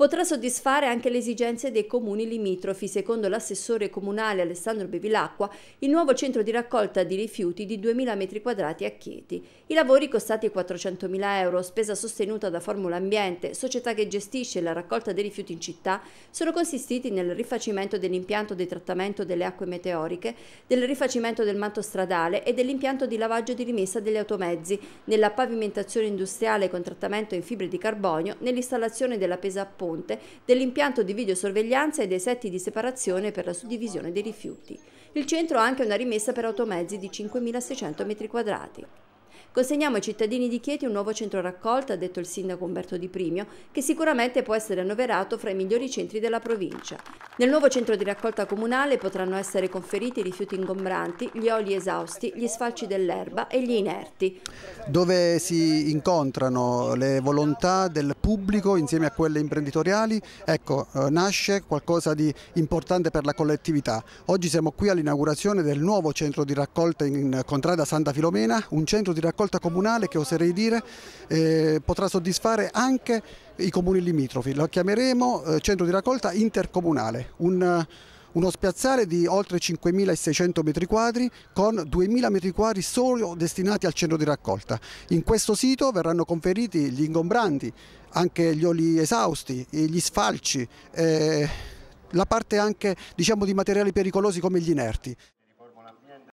potrà soddisfare anche le esigenze dei comuni limitrofi. Secondo l'assessore comunale Alessandro Bevilacqua, il nuovo centro di raccolta di rifiuti di 2.000 m2 a Chieti. I lavori costati 400.000 euro, spesa sostenuta da Formula Ambiente, società che gestisce la raccolta dei rifiuti in città, sono consistiti nel rifacimento dell'impianto di trattamento delle acque meteoriche, del rifacimento del manto stradale e dell'impianto di lavaggio di rimessa degli automezzi, nella pavimentazione industriale con trattamento in fibre di carbonio, nell'installazione della pesa apposta Ponte, dell'impianto di videosorveglianza e dei setti di separazione per la suddivisione dei rifiuti. Il centro ha anche una rimessa per automezzi di 5.600 m2. Consegniamo ai cittadini di Chieti un nuovo centro raccolta, ha detto il sindaco Umberto Di Primio, che sicuramente può essere annoverato fra i migliori centri della provincia. Nel nuovo centro di raccolta comunale potranno essere conferiti i rifiuti ingombranti, gli oli esausti, gli sfalci dell'erba e gli inerti. Dove si incontrano le volontà del pubblico insieme a quelle imprenditoriali, ecco, eh, nasce qualcosa di importante per la collettività. Oggi siamo qui all'inaugurazione del nuovo centro di raccolta in Contrada Santa Filomena, un centro di raccolta raccolta comunale che oserei dire eh, potrà soddisfare anche i comuni limitrofi. Lo chiameremo eh, centro di raccolta intercomunale, un, eh, uno spiazzale di oltre 5.600 metri quadri con 2.000 metri quadri solo destinati al centro di raccolta. In questo sito verranno conferiti gli ingombranti, anche gli oli esausti, gli sfalci, eh, la parte anche diciamo, di materiali pericolosi come gli inerti.